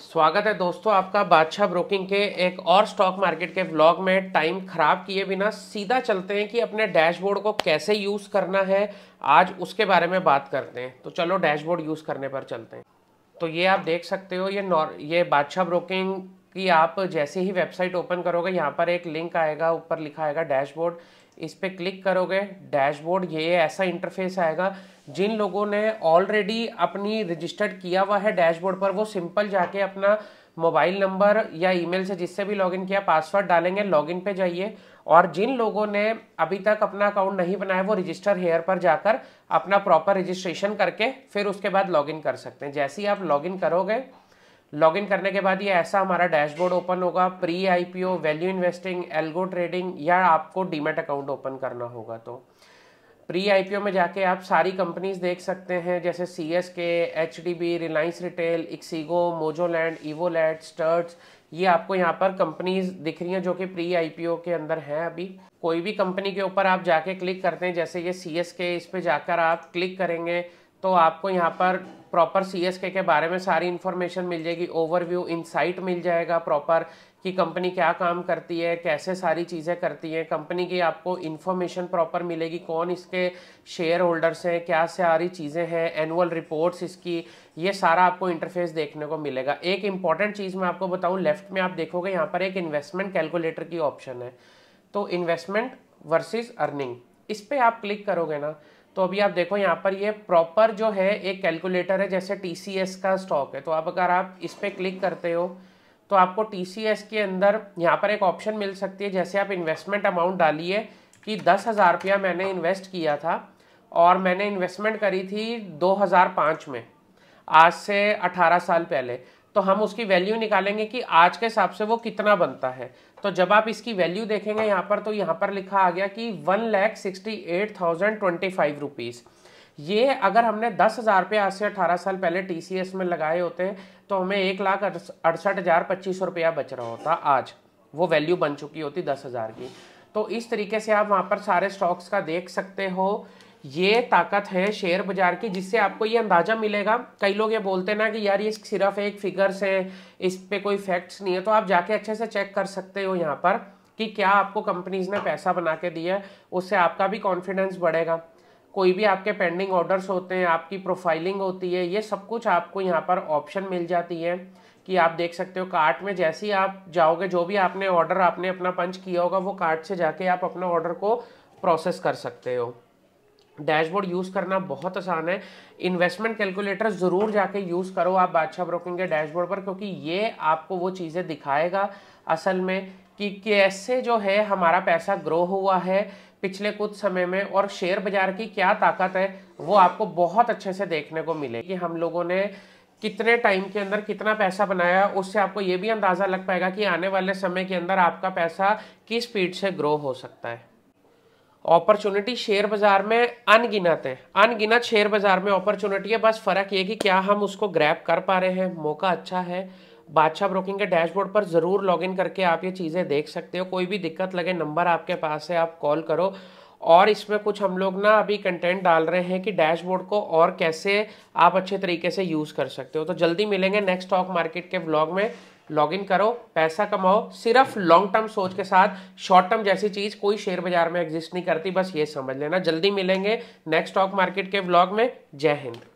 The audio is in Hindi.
स्वागत है दोस्तों आपका बादशाह ब्रोकिंग के एक और स्टॉक मार्केट के ब्लॉग में टाइम ख़राब किए बिना सीधा चलते हैं कि अपने डैशबोर्ड को कैसे यूज़ करना है आज उसके बारे में बात करते हैं तो चलो डैशबोर्ड यूज़ करने पर चलते हैं तो ये आप देख सकते हो ये नॉर ये बादशाह ब्रोकिंग कि आप जैसे ही वेबसाइट ओपन करोगे यहाँ पर एक लिंक आएगा ऊपर लिखा आएगा डैशबोर्ड इस पर क्लिक करोगे डैशबोर्ड ये ऐसा इंटरफेस आएगा जिन लोगों ने ऑलरेडी अपनी रजिस्टर्ड किया हुआ है डैशबोर्ड पर वो सिंपल जाके अपना मोबाइल नंबर या ईमेल से जिससे भी लॉगिन किया पासवर्ड डालेंगे लॉगिन पे जाइए और जिन लोगों ने अभी तक अपना अकाउंट नहीं बनाया वो रजिस्टर हेयर पर जाकर अपना प्रॉपर रजिस्ट्रेशन करके फिर उसके बाद लॉगिन कर सकते हैं जैसे ही आप लॉगिन करोगे लॉगिन करने के बाद ये ऐसा हमारा डैशबोर्ड ओपन होगा pre IPO value investing algo trading या आपको डीमेट अकाउंट ओपन करना होगा तो प्री आईपीओ में जाके आप सारी कंपनीज देख सकते हैं जैसे C S K H D B Reliance Retail ixigo मोजोलैंड ईवोलैंड स्टर्ट्स ये आपको यहाँ पर कंपनीज दिख रही हैं जो कि प्री आईपीओ के अंदर हैं अभी कोई भी कंपनी के ऊपर आप जाके क्लिक करते हैं जैसे ये सी एस के इस पर जाकर आप क्लिक करेंगे तो आपको यहाँ पर प्रॉपर सी एस के बारे में सारी इन्फॉर्मेशन मिल जाएगी ओवरव्यू इनसाइट मिल जाएगा प्रॉपर कि कंपनी क्या काम करती है कैसे सारी चीज़ें करती हैं कंपनी की आपको इन्फॉर्मेशन प्रॉपर मिलेगी कौन इसके शेयर होल्डर्स हैं क्या सारी चीज़ें हैं एनुअल रिपोर्ट्स इसकी ये सारा आपको इंटरफेस देखने को मिलेगा एक इंपॉर्टेंट चीज़ मैं आपको बताऊँ लेफ्ट में आप देखोगे यहाँ पर एक इन्वेस्टमेंट कैलकुलेटर की ऑप्शन है तो इन्वेस्टमेंट वर्सेज अर्निंग इस पर आप क्लिक करोगे ना तो अभी आप देखो यहाँ पर ये प्रॉपर जो है एक कैलकुलेटर है जैसे टी का स्टॉक है तो अब अगर आप इस पर क्लिक करते हो तो आपको टी के अंदर यहाँ पर एक ऑप्शन मिल सकती है जैसे आप इन्वेस्टमेंट अमाउंट डालिए कि दस हज़ार रुपया मैंने इन्वेस्ट किया था और मैंने इन्वेस्टमेंट करी थी 2005 में आज से 18 साल पहले तो हम उसकी वैल्यू निकालेंगे कि आज के हिसाब से वो कितना बनता है तो जब आप इसकी वैल्यू देखेंगे यहाँ पर तो यहाँ पर लिखा आ गया कि one lakh sixty eight thousand twenty five rupees ये अगर हमने दस हज़ार रुपये आज से अठारह साल पहले टी में लगाए होते हैं तो हमें एक लाख अड़सठ हज़ार पच्चीस सौ रुपया बच रहा होता आज वो वैल्यू बन चुकी होती दस हज़ार की तो इस तरीके से आप वहाँ पर सारे स्टॉक्स का देख सकते हो ये ताकत है शेयर बाजार की जिससे आपको ये अंदाजा मिलेगा कई लोग ये बोलते ना कि यार ये सिर्फ एक फिगर्स हैं इस पर कोई फैक्ट्स नहीं है तो आप जाके अच्छे से चेक कर सकते हो यहाँ पर कि क्या आपको कंपनीज ने पैसा बना के दिया है उससे आपका भी कॉन्फिडेंस बढ़ेगा कोई भी आपके पेंडिंग ऑर्डर्स होते हैं आपकी प्रोफाइलिंग होती है ये सब कुछ आपको यहाँ पर ऑप्शन मिल जाती है कि आप देख सकते हो कार्ट में जैसे ही आप जाओगे जो भी आपने ऑर्डर आपने अपना पंच किया होगा वो कार्ट से जाके आप अपना ऑर्डर को प्रोसेस कर सकते हो डैशबोर्ड यूज़ करना बहुत आसान है इन्वेस्टमेंट कैलकुलेटर ज़रूर जाके यूज़ करो आप बादशाह अच्छा ब्रोकिंग के डैशबोर्ड पर क्योंकि ये आपको वो चीज़ें दिखाएगा असल में कि कैसे जो है हमारा पैसा ग्रो हुआ है पिछले कुछ समय में और शेयर बाज़ार की क्या ताकत है वो आपको बहुत अच्छे से देखने को मिले कि हम लोगों ने कितने टाइम के अंदर कितना पैसा बनाया उससे आपको ये भी अंदाज़ा लग पाएगा कि आने वाले समय के अंदर आपका पैसा किस स्पीड से ग्रो हो सकता है अपॉर्चुनिटी शेयर बाजार में अनगिनत है अनगिनत शेयर बाजार में अपॉर्चुनिटी है बस फर्क ये कि क्या हम उसको ग्रैप कर पा रहे हैं मौका अच्छा है बादशाह ब्रोकिंग के डैशबोर्ड पर ज़रूर लॉगिन करके आप ये चीज़ें देख सकते हो कोई भी दिक्कत लगे नंबर आपके पास है आप कॉल करो और इसमें कुछ हम लोग ना अभी कंटेंट डाल रहे हैं कि डैशबोर्ड को और कैसे आप अच्छे तरीके से यूज़ कर सकते हो तो जल्दी मिलेंगे नेक्स्ट स्टॉक मार्केट के ब्लॉग में लॉगिन करो पैसा कमाओ सिर्फ लॉन्ग टर्म सोच के साथ शॉर्ट टर्म जैसी चीज़ कोई शेयर बाजार में एग्जिस्ट नहीं करती बस ये समझ लेना जल्दी मिलेंगे नेक्स्ट स्टॉक मार्केट के ब्लॉग में जय हिंद